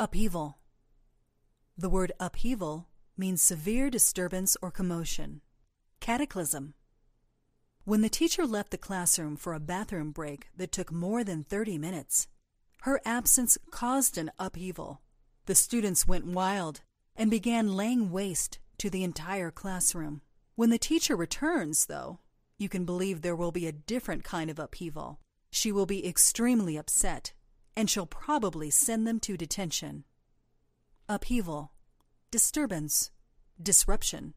Upheaval. The word upheaval means severe disturbance or commotion. Cataclysm. When the teacher left the classroom for a bathroom break that took more than 30 minutes, her absence caused an upheaval. The students went wild and began laying waste to the entire classroom. When the teacher returns, though, you can believe there will be a different kind of upheaval. She will be extremely upset and shall probably send them to detention. Upheaval, disturbance, disruption.